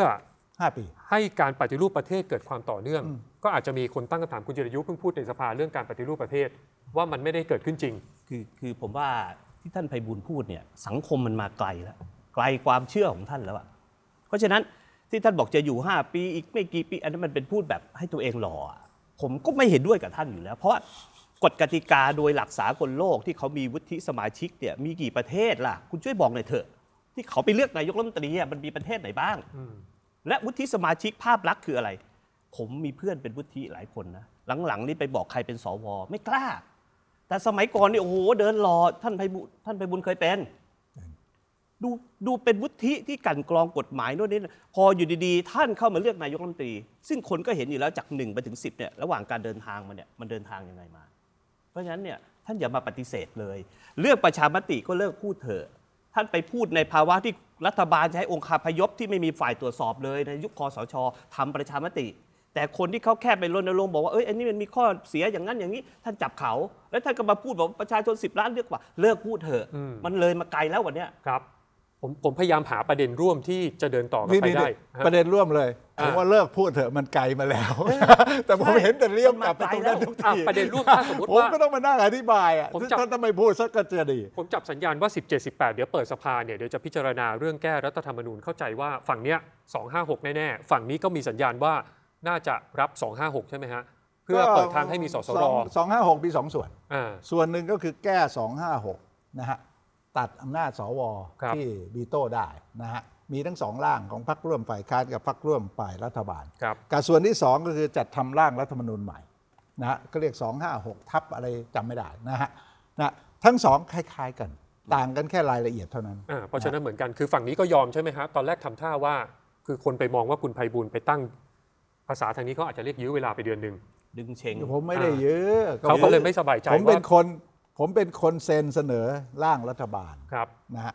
ห้าปี ให้การปฏิรูปประเทศเกิดความต่อเนื่อง ก็อาจจะมีคนตั้งคำถามคุณจิรยุเพิ่งพูดในสภาเรื่องการปฏิรูปประเทศว่ามันไม่ได้เกิดขึ้นจริง คือคือผมว่าที่ท่านไพบูลพูดเนี่ยสังคมมันมาไกลแล้วไกลความเชื่อของท่านแล้วอ่ะ เพราะฉะนั้นที่ท่านบอกจะอยู่ 5 ปีอีกไม่กี่ปี อันนั้นมันเป็นพูดแบบให้ตัวเองหล่อผมก็ไม่เห็นด้วยกับท่านอยู่แล้ว เพราะกฎกติกาโดยหลักสากลโลก ที่เขามีวุฒิสมาชิกเนี่ยมีกี่ประเทศล่ะคุณช่วยบอกหน่อยเถอะ ที่เขาไปเลือกนายกรัฐมนตรีมันมีประเทศไหนบ้าง และวุฒิสมาชิกภาพลักษณ์คืออะไร ผมมีเพื่อนเป็นวุฒิหลายคนนะ หลังๆ นี่ไปบอกใครเป็นสวไม่กล้า แต่สมัยก่อนนี่โอ้โหเดินรอท่านไพบุท่านไพบุญเคยเป็นดูดูเป็นวุฒิที่กันกรองกฎหมายโน่นนี่พออยู่ดีๆ ท่านเข้ามาเลือกนายกรัฐมนตรี ซึ่งคนก็เห็นอยู่แล้วจาก 1 ไปถึง 10เนี่ยระหว่างการเดินทางมาเนี่ยมันเดินทางยังไงมา เพราะฉะนั้นเนี่ยท่านอย่ามาปฏิเสธเลยเรื่องประชามติก็เลิกพูดเถอะท่านไปพูดในภาวะที่รัฐบาลใช้องค์คาพยพที่ไม่มีฝ่ายตรวจสอบเลย ในยุคคอสช ทำประชามติ แต่คนที่เขาแค่ไปรณรงค์บอกว่าเอ้ยอันนี้มันมีข้อเสียอย่างนั้นอย่างนี้ ท่านจับเขาแล้วท่านก็มาพูดบอกประชาชน 10ล้านเลือกว่าเลิกพูดเถอะ มันเลยมาไกลแล้ววันเนี้ยครับผมผมพยายามหาประเด็นร่วมที่จะเดินต่อกันไปได้ ประเด็นร่วมเลย ผมว่าเลิกพูดเถอะมันไกลมาแล้ว แต่ผมเห็นแต่เลี้ยงกลับไปตรงนั้นทุกอ่ทีประเด็นร่วมสมมติผมว่าก็ต้องมานั่งอธิบายอ่ะผมจะทำไมพูดสักกเจดีผมจับสัญญาณว่า 17 18 เดี๋ยวเปิดสภาเนี่ย เดี๋ยวจะพิจารณาเรื่องแก้รัฐธรรมนูญเข้าใจว่าฝั่งเนี้ย256แน่ๆฝั่งนี้ก็มีสัญญาณว่าน่าจะรับ256ใช่ไหมฮะเพื่อเปิดทางให้มีสสรสองห้าหกมีสองส่วนส่วนหนึ่งก็คือแก้256นะฮะตัดอำนาจสวที่บีโต้ได้นะฮะมีทั้งสองร่างของพรรคร่วมฝ่ายค้านกับพรรคร่วมฝ่ายรัฐบาลครับกับส่วนที่สองก็คือจัดทำร่างรัฐธรรมนูญใหม่นะฮะก็เรียก 256 ทับอะไรจำไม่ได้นะฮะนะทั้งสองคล้ายๆ กันต่างกันแค่รายละเอียดเท่านั้นอ่าเพราะฉะนั้นเหมือนกันคือฝั่งนี้ก็ยอมใช่ไหมฮะตอนแรกทำท่าว่าคือคนไปมองว่าคุณไพบูลไปตั้งภาษาทางนี้เขาอาจจะเรียกยื้อเวลาไปเดือนหนึ่งดึงเชงผมไม่ได้เยอะเขาก็เลยไม่สบายใจผมเป็นคนผมเป็นคนเซ็นเสนอร่างรัฐบาลครับนะฮะ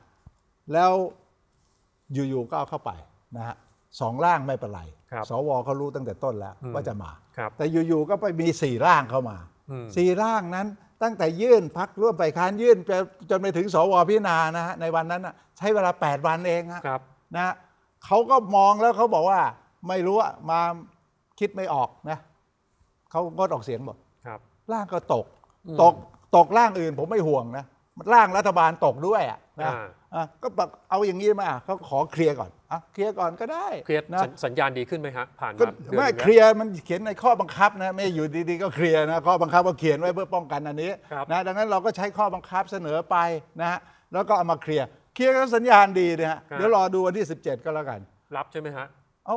แล้วอยู่ๆก็เอาเข้าไปนะฮะสองร่างไม่เป็นไรสวเขารู้ตั้งแต่ต้นแล้วว่าจะมาแต่อยู่ๆก็ไปมีสี่ร่างเข้ามาสี่ร่างนั้นตั้งแต่ยื่นพักร่วมฝ่ายค้านยื่นไปจนไปถึง สวพิจารณานะฮะในวันนั้นใช้เวลาแปดวันเองครับ นะเขาก็มองแล้วเขาบอกว่า ไม่รู้มาคิดไม่ออกนะเขาก็ออกเสียงหมดร่างก็ตกตกตกร่างอื่นผมไม่ห่วงนะร่างรัฐบาลตกด้วยอ่ะนะก็แบบเอาอย่างนี้มาเขาขอเคลียร์ก่อนอ่ะเคลียร์ก่อนก็ได้เคลียร์นะสัญญาณดีขึ้นไหมฮะผ่านมาเืไม่เคลียร์มันเขียนในข้อบังคับนะ ไม่อยู่ดีๆก็เคลียร์นะข้อบังคับก็เขียนไว้เพื่อป้องกันอันนี้นะดังนั้นเราก็ใช้ข้อบังคับเสนอไปนะฮะแล้วก็เอามาเคลียร์เคลียร์ก็สัญญาณดีนะฮะเดี๋ยวรอดูวันที่17 ก็แล้วกันรับใช่ไหมฮะเอ้า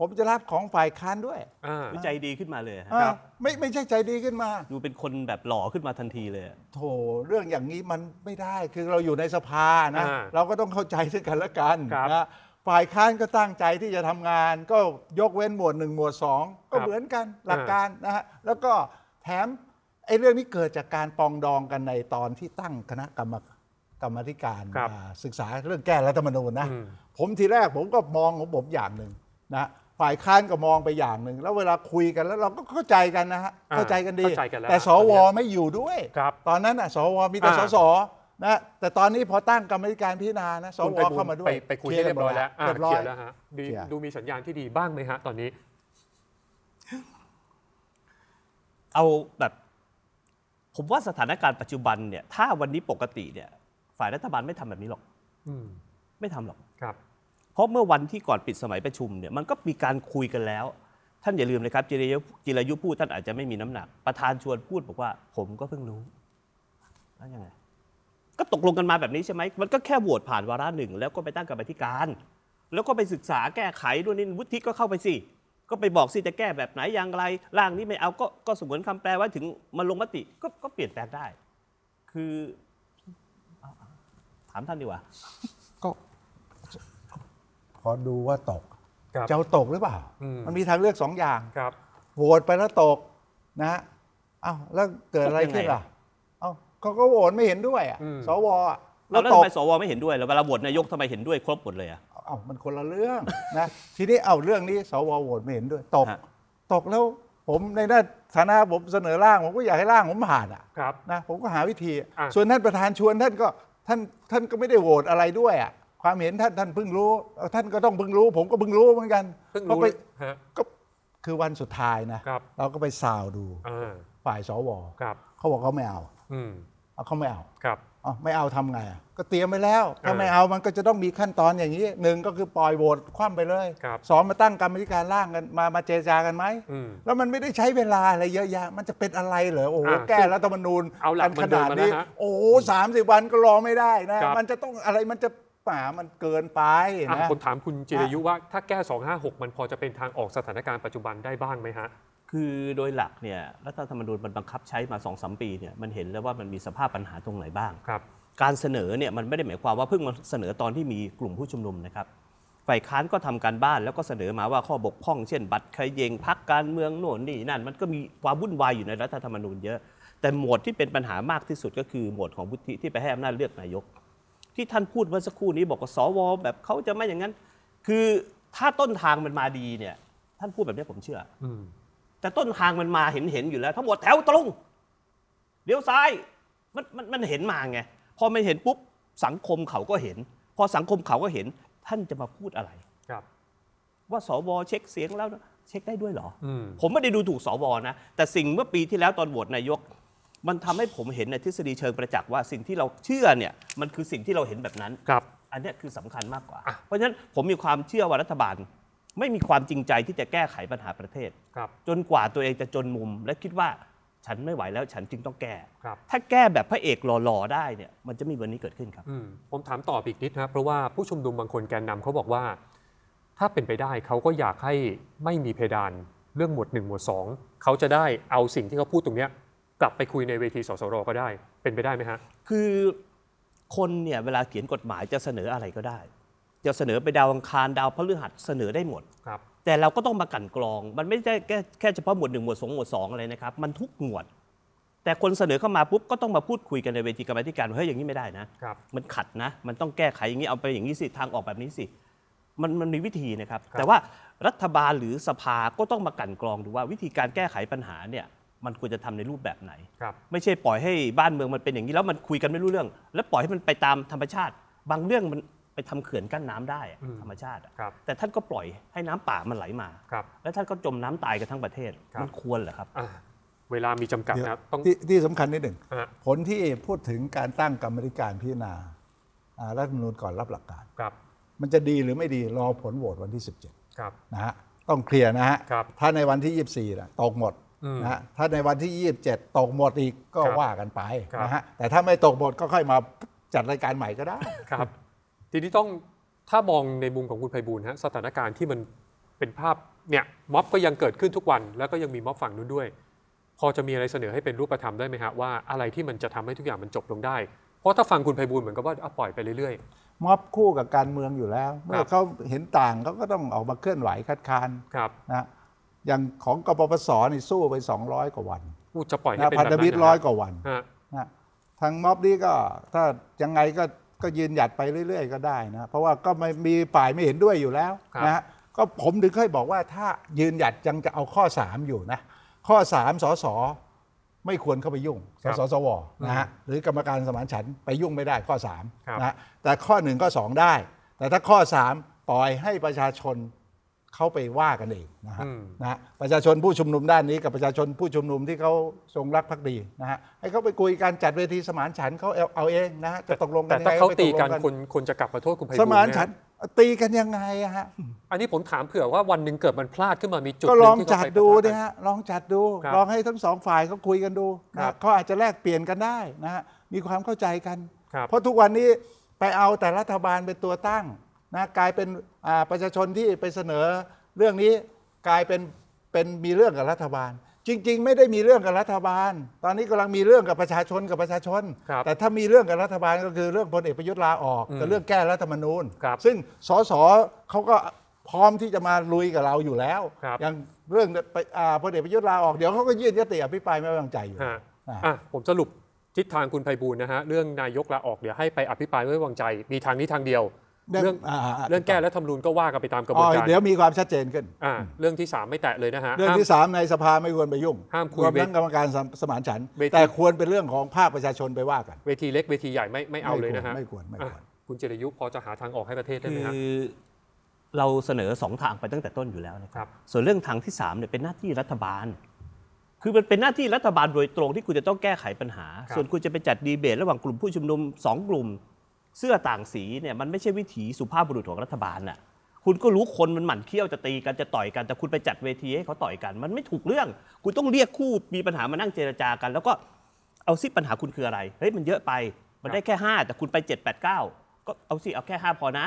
ผมจะรับของฝ่ายค้านด้วยอใจดีขึ้นมาเลยครับ ไม่ไม่ใช่ใจดีขึ้นมา ดูเป็นคนแบบหล่อขึ้นมาทันทีเลยโธโถเรื่องอย่างนี้มันไม่ได้ คือเราอยู่ในสภานะ เราก็ต้องเข้าใจซึ่งกันและกันนะฝ่ายค้านก็ตั้งใจที่จะทำงาน ก็ยกเว้นหมวดหนึ่งหมวดสอง ก็เหมือนกันหลักการนะฮะ แล้วก็แถมไอ้เรื่องนี้เกิดจากการปองดองกันในตอนที่ตั้งคณะกรรมกรรมาธิการรศึกษาเรื่องแก้รัฐธรรมนูญนะ ผมทีแรกผมก็มองของผมอย่างหนึ่งนะฝ่ายค้านก็มองไปอย่างหนึ่งแล้วเวลาคุยกันแล้ว เราก็เข้าใจกันนะฮะเข้าใจกันดีเข้าใจกันแล้วแต่ สวไม่อยู่ด้วยครับตอนนั้นอ่ะสว มีแต่อสสนะแต่ตอนนี้พอตั้งกรรมธิการพิจารณานะสวเข้ามาด้วยไปไปคุยเรียบร้อยแล้วเรียบร้อยแล้วฮะดูีดูมีสัญญาณที่ดีบ้างไหมฮะ ตอนนี้ เอาแบบผมว่าสถานการณ์ปัจจุบันเนี่ย ถ้าวันนี้ปกติเนี่ย ฝ่ายรัฐบาลไม่ทำแบบนี้หรอก อืไม่ทำหรอกครับเพราะเมื่อวันที่ก่อนปิดสมัยประชุม เนี่ยมันก็มีการคุยกันแล้ว ท่านอย่าลืมนะครับจิรยุพูดท่านอาจจะไม่มีน้ำหนักประธานชวนพูดบอกว่าผมก็เพิ่งรู้แล้วยังไง ก็ตกลงกันมาแบบนี้ใช่ไหมมันก็แค่โหวตผ่านวาระหนึ่งแล้วก็ไปตั้งกรรมธิการ แล้วก็ไปศึกษาแก้ไขด้วยนี่วุฒิก็เข้าไปสิก็ไปบอกสิจะแก้แบบไหนอย่างไรร่างนี้ไม่เอาก็ก็สมวิคำแปลว่าถึงมาลงมติก็ก็เปลี่ยนแปลงได้ คือถามท่านดีกว่าอดูว่าตกจะเอาตกหรือเปล่า มันมีทางเลือกสองอย่างครับโหวตไปแล้วตกนะเอ้าแล้วเกิดอะไรขึ้นล่ะเอ้าเขาก็โหวตไม่เห็นด้วยอ่ะสวแล้วทำไมสวไม่เห็นด้วยแล้วเวลาโหวตนายกทำไมเห็นด้วยครบหมดเลยอ่ะเอ้ามันคนละเรื่องนะทีนี้เอ้าเรื่องนี้ สวโหวตไม่เห็นด้วย ตก ตกแล้ว ผมในหน้าฐานะผมเสนอร่างผมก็อยากให้ร่างผมผ่านอ่ะนะผมก็หาวิธี ส่วนท่านประธานชวนท่านก็ท่านท่านก็ไม่ได้โหวตอะไรด้วยอ่ะความเห็นท่านท่านเพิ่งรู้ท่านก็ต้องเพิ่งรู้ ผมก็เพิ่งรู้เหมือนกันเพิ่งรู้ก็ไปก็คือวันสุดท้ายนะรเราก็ไปสาวดูฝ่ายสวเขาบอกเขาไม่เอาอเขาไม่เอาครับไม่เอาทำไงอะก็เตรียมไปแล้วถ้าไม่เอามันก็จะต้องมีขั้นตอนอย่างนี้หนึ่งก็คือปล่อยโหวตคว่ำไปเลยสองมาตั้งกรรมธิการร่างกันมามาเจรจากันไหมแล้วมันไม่ได้ใช้เวลาอะไรเยอะแยะมันจะเป็นอะไรเหรอโอ้โหแก้รัฐธรรมนูญเอาหลักนขนาดมนนี้นะโอ้โหสามสิบวันก็รอไม่ได้นะมันจะต้องอะไรมันจะหมามันเกินไปนะคนถามคุณจิรยุว่าถ้าแก้ 256 มันพอจะเป็นทางออกสถานการณ์ปัจจุบันได้บ้างไหมฮะ คือโดยหลักเนี่ยรัฐธรรมนูญมันบังคับใช้มา2อสปีเนี่ยมันเห็นแล้วว่ามันมีสภาพปัญหาตรงไหนบ้างครับการเสนอเนี่ยมันไม่ได้หมายความว่าเพิ่งมาเสนอตอนที่มีกลุ่มผู้ชุมนุมนะครับฝ่ายค้านก็ทำการบ้านแล้วก็เสนอมาว่าข้อบกพร่องเช่น บัตรเยงพักการเมืองโน่นนี่นั่นมันก็มีความวุ่นวายอยู่ในรัฐธรรมนูญเยอะ แต่หมวดที่เป็นปัญหามากที่สุดก็คือหมวดของวุฒิที่ไปให้อำนาจเลือกนายกที่ท่านพูดเมื่อสักครู่นี้ บอกว่าสวแบบเขาจะไม่อย่างนั้นคือถ้าต้นทางมันมาดีเนี่ย ท่านพูดแบบนี้ผมเชื่ออแต่ต้นทางมันมาเห็นเห็นอยู่แล้ว ทั้งหมดแถวตรง เดี๋ยวซ้าย มันมันมันเห็นมาไง พอมันเห็นปุ๊บสังคมเขาก็เห็น พอสังคมเขาก็เห็น ท่านจะมาพูดอะไร ครับ ว่าสวเช็คเสียงแล้ว เช็คได้ด้วยเหรอผมไม่ได้ดูถูกสวนะ แต่สิ่งเมื่อปีที่แล้วตอนโหวตนายกมันทำให้ผมเห็นในทฤษฎีเชิงประจักษ์ว่าสิ่งที่เราเชื่อเนี่ยมันคือสิ่งที่เราเห็นแบบนั้น ครับอันนี้คือสำคัญมากกว่าเพราะฉะนั้นผมมีความเชื่อว่ารัฐบาลไม่มีความจริงใจที่จะแก้ไขปัญหาประเทศครับ จนกว่าตัวเองจะจนมุม และคิดว่าฉันไม่ไหวแล้วฉันจึงต้องแก้ถ้าแก้แบบพระเอกหล่อๆได้เนี่ยมันจะมีวันนี้เกิดขึ้นครับ ผมถามต่ออีกนิดนะเพราะว่าผู้ชุมนุมบางคนแกนนำเขาบอกว่า ถ้าเป็นไปได้เขาก็อยากให้ไม่มีเพดานเรื่องหมวด1หมวด2เขาจะได้เอาสิ่งที่เขาพูดตรงนี้กลับไปคุยในเวทีสสรก็ได้เป็นไปได้ไหมฮะคือคนเนี่ยเวลาเขียนกฎหมายจะเสนออะไรก็ได้ จะเสนอไปดาวอังคารดาวพฤหัสเสนอได้หมดครับแต่เราก็ต้องมากันกรองมันไม่ใช่แค่แค่เฉพาะหมวดหนึ่งหมวดสองหมวดสองอะไรนะครับ มันทุกหมวด แต่คนเสนอเข้ามาปุ๊บก็ต้องมาพูดคุยกันในเวทีกรรมธิการาเฮ้ยอย่างนี้ไม่ได้นะครับมันขัดนะมันต้องแก้ไขอย่างนี้เอาไปอย่างนี้สิทางออกแบบนี้สิมันมันมีวิธีนะครับรบแต่ว่ารัฐบาลหรือสภาก็ต้องมากันกรองดูว่าวิธีการแก้ไขปัญหาเนี่ยมันควรจะทำในรูปแบบไหน ไม่ใช่ปล่อยให้บ้านเมืองมันเป็นอย่างนี้แล้วมันคุยกันไม่รู้เรื่อง แล้วปล่อยให้มันไปตามธรรมชาติ บางเรื่องมันไปทำเขื่อนกั้นน้ำได้ธรรมชาติแต่ท่านก็ปล่อยให้น้ำป่ามันไหลมาแล้วท่านก็จมน้ำตายกันทั้งประเทศ มันควรเหรอครับ เวลามีจำกัดนะต้องที่สำคัญนิดหนึ่ง ผลที่พูดถึงการตั้งกรรมธิการพิจารณารัฐมนูญก่อนรับหลักการครับ มันจะดีหรือไม่ดีรอผลโหวตวันที่ิบเจ็บนะฮะ ต้องเคลียร์นะฮะ ถ้าในวันที่ยี่สิบสีะตกหมดนะถ้าในวันที่27ตกหมดอีกก็ว่ากันไปนะฮะแต่ถ้าไม่ตกหมดก็ค่อยมาจัดรายการใหม่ก็ได้ครับ ทีนี้ต้องถ้ามองในมุมของคุณไพบูลย์ฮะสถานการณ์ที่มันเป็นภาพเนี่ยม็อบก็ยังเกิดขึ้นทุกวัน แล้วก็ยังมีม็อบฝั่งนู้นด้วยพอจะมีอะไรเสนอให้เป็นรูปธรรมได้ไหมฮะว่าอะไรที่มันจะทำให้ทุกอย่างมันจบลงได้ เพราะถ้าฟังคุณไพบูลย์เหมือนกับว่าอปล่อยไปเรื่อยๆม็อบคู่กับการเมืองอยู่แล้วเมื่อเขาเห็นต่างเขาก็ต้องออกมาเคลื่อนไหวคัดค้านครับนะอย่างของกปปสนี่สู้ไป 200 กว่าวันอู้จะปล่อยให้นะเป็นพันธมิตรร้อยกว่าวันนะทางม็อบนี่ก็ถ้ายังไงก็ก็ยืนหยัดไปเรื่อย ๆ ก็ได้นะ เพราะว่าก็ไม่มีฝ่ายไม่เห็นด้วยอยู่แล้วนะก็ผมถึงเคยบอกว่าถ้ายืนหยัดยังจะเอาข้อ 3 อยู่นะข้อ3สสไม่ควรเข้าไปยุ่งสสสวนะฮะหรือกรรมการสมานฉันท์ไปยุ่งไม่ได้ข้อ3นะะแต่ข้อ 1 ก็อ2ได้ แต่ถ้าข้อ3ปล่อยให้ประชาชนเขาไปว่ากันเองนะฮะนะประชาชนผู้ชุมนุมด้านนี้กับประชาชนผู้ชุมนุมที่เขาทรงรักภักดีนะฮะให้เขาไปคุยการจัดเวทีสมานฉันเขาเอาเอง นะฮะจะตกลงกันแต่ถ้าเขาตีกันคุณคุณจะกลับมาโทษคุณไพบูลสยมานฉัน ตีกันยังไงอะฮะอันนี้ผมถามเผื่อว่าวันหนึ่งเกิดมันพลาดขึ้นมามีจุดก็ลองจัดดูนะฮะลองจัดดูลองให้ทั้งสองฝ่ายเขาคุยกันดูเขาอาจจะแลกเปลี่ยนกันได้นะฮะมีความเข้าใจกัน เพราะทุกวันนี้ไปเอาแต่รัฐบาลเป็นตัวตั้งนะกลายเป็นประชาชนที่ไปเสนอเรื่องนี้กลายเป็นเป็นมีเรื่องกับรัฐบาล จริง ๆ ไม่ได้มีเรื่องกับรัฐบาล ตอนนี้กำลังมีเรื่องกับประชาชนกับประชาชน แต่ถ้ามีเรื่องกับรัฐบาลก็คือเรื่องพลเอกประยุทธ์ลาออกกับเรื่องแก้รัฐธรรมนูญ ซึ่งสสเขาก็พร้อมที่จะมาลุยกับเราอยู่แล้วอย่างเรื่องพลเอกประยุทธ์ลาออกเดี๋ยวเขาก็ยื่นยติอภิปรายไม่ไว้วางใจอยู่ผมสรุปทิศทางคุณไพบูลนะฮะเรื่องนายกลาออกเดี๋ยวให้ไปอภิปรายไม่ไว้วางใจ มีทางนี้ทางเดียวเรื่องเรื่องแก้และทำรูนก็ว่ากันไปตามกระบวนการเดี๋ยวมีความชัดเจนขึ้น เรื่องที่3ไม่แตะเลยนะฮะเรื่องที่ 3 ในสภาไม่ควรไปยุ่งห้ามคุยรวมทงกรรมการสมานฉันแต่ควรเป็นเรื่องของภาคประชาชนไปว่ากันเวทีเล็กเวทีใหญ่ไม่ไม่เอาเลยนะฮะไม่ควรไม่ควรคุณเจริยุพอจะหาทางออกให้ประเทศได้ไหมครับคือเราเสนอสองทางไปตั้งแต่ต้นอยู่แล้วนะครับส่วนเรื่องทางที่3เนี่ยเป็นหน้าที่รัฐบาล คือมันเป็นหน้าที่รัฐบาลโดยตรง ที่คุณจะต้องแก้ไขปัญหา ส่วนคุณจะไปจัดดีเบต ระหว่างกลุ่มผู้ชุมนุม2กลุ่มเสื้อต่างสีเนี่ยมันไม่ใช่วิถีสุภาพบุรุษของรัฐบาลน่ะ คุณก็รู้คนมันหมั่นเคี้ยวจะตีกันจะต่อยกันแต่คุณไปจัดเวทีให้เขาต่อยกันมันไม่ถูกเรื่อง คุณต้องเรียกคู่มีปัญหามานั่งเจรจากันแล้วก็เอาซิปัญหาคุณคืออะไร เฮ้ยมันเยอะไป มันได้แค่ 5 แต่คุณไป 7 8 9 ก็เอาสิเอาแค่ 5 พอนะ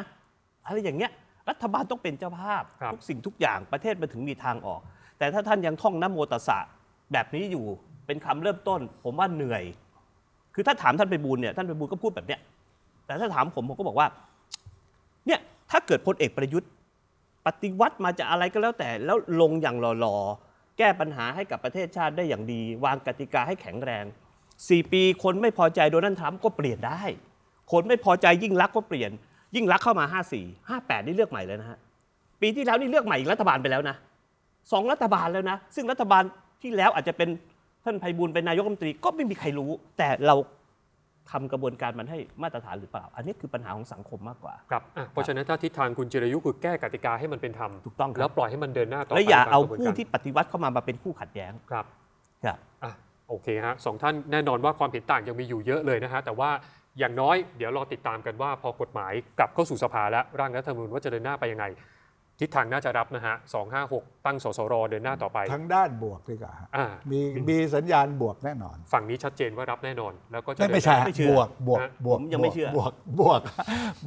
อะไรอย่างเงี้ยรัฐบาลต้องเป็นเจ้าภาพทุกสิ่งทุกอย่างประเทศมันถึงมีทางออก แต่ถ้าท่านยังท่องน้ำโมตสสะแบบนี้อยู่เป็นคำเริ่มต้น ผมว่าเหนื่อย คือถ้าถามท่านไปบูลเนี่ยท่านไปบูลก็พูดแบบเนี้ยแต่ถ้าถามผมผมก็บอกว่าเนี่ยถ้าเกิดพลเอกประยุทธ์ ปฏิวัติมาจะอะไรก็แล้วแต่แล้วลงอย่างหล่อๆแก้ปัญหาให้กับประเทศชาติได้อย่างดี วางกติกาให้แข็งแรง 4ปีคนไม่พอใจโดนัลด์ทรัมป์ก็เปลี่ยนได้คนไม่พอใจยิ่งรักก็เปลี่ยน ยิ่งรักเข้ามา 54 58 นี่เลือกใหม่เลยนะฮะปีที่แล้วนี่เลือกใหม่อีกรัฐบาลไปแล้วนะสองรัฐบาลแล้วนะ ซึ่งรัฐบาลที่แล้วอาจจะเป็นท่านไพบูลเป็นนายกรัฐมนตรี ก็ไม่มีใครรู้แต่เราทำกระบวนการมันให้มาตรฐานหรือเปล่า อันนี้คือปัญหาของสังคมมากกว่าครับเพราะฉะนั้นถ้าทิศทางคุณจิรยุคือแก้กติกาให้มันเป็นธรรมถูกต้องแล้วปล่อยให้มันเดินหน้าต่อไปและอย่าเอาผู้ที่ปฏิวัติเข้ามามาเป็นคู่ขัดแย้งครับครับอ่ะโอเคฮะสองท่านแน่นอนว่าความเห็นต่างยังมีอยู่เยอะเลยนะฮะแต่ว่าอย่างน้อยเดี๋ยวรอติดตามกันว่าพอกฎหมายกลับเข้าสู่สภาและร่างรัฐธรรมนูญว่าจะเดินหน้าไปยังไงทิศทางน่าจะรับนะฮะสองห้าหกตั้งสสร เดินหน้าต่อไป ทั้งด้านบวกดีกว่าฮอ่ามีมีสัญญาณบวกแน่นอน ฝั่งนี้ชัดเจน ว่ารับแน่นอน แล้วก็จะไม่ใช่บวกบวก บวกยังไม่เชื่อบวกบวก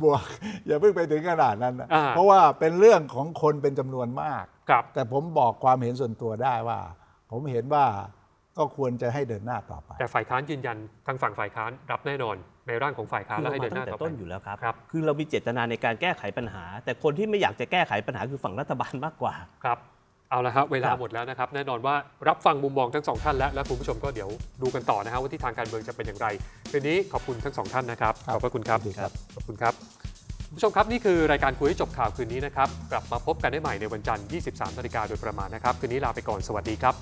บวก อย่าเพิ่งไปถึงขนาดนั้นเพราะว่าเป็นเรื่องของคนเป็นจำนวนมากกับ แต่ผมบอกความเห็นส่วนตัวได้ว่า ผมเห็นว่าก็ควรจะให้เดินหน้าต่อไป แต่ฝ่ายค้านยืนยันทางฝั่งฝ่ายค้านรับแน่นอนในร่างของฝ่ายค้านแล้วให้เดินหน้าต่อไปต้นอยู่แล้วครับ คือเรามีเจตนาในการแก้ไขปัญหา แต่คนที่ไม่อยากจะแก้ไขปัญหาคือฝั่งรัฐบาลมากกว่า ครับ เอาละครับเวลาหมดแล้วนะครับแน่นอนว่ารับฟังมุมมองทั้งสองท่าน แล้วและคุณผู้ชมก็เดี๋ยวดูกันต่อนะครับ ว่าที่ทางการเมืองจะเป็นอย่างไร คืนนี้ขอบคุณทั้งสองท่านนะครับ ขอบพระคุณครับ ขอบคุณครับคุณผู้ชมครับนี่คือรายการคุยให้จบข่าวคืนนี้นะครับกลับมาพบกันได้ใหม่ในวันจันทร์ 23นาฬิกาโดยประมาณนะครับคืนนี้ลาไปก่อนสวัสดีครับ